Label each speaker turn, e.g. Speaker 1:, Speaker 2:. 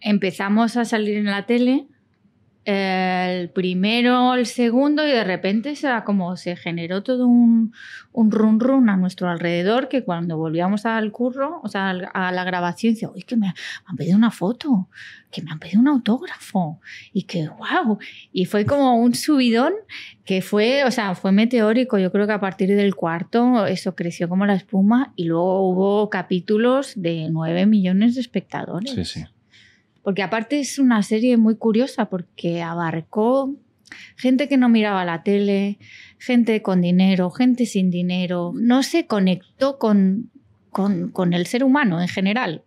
Speaker 1: empezamos a salir en la tele, el primero, el segundo, y de repente se, como se generó todo un, un run run a nuestro alrededor que cuando volvíamos al curro, o sea, a la grabación, dice, uy, que me, han pedido una foto, que me han pedido un autógrafo, y que wow. Y fue como un subidón que fue, o sea, fue meteórico. Yo creo que a partir del cuarto eso creció como la espuma, y luego hubo capítulos de nueve millones de espectadores. Sí, sí porque aparte es una serie muy curiosa porque abarcó gente que no miraba la tele, gente con dinero, gente sin dinero, no se conectó con, con, con el ser humano en general.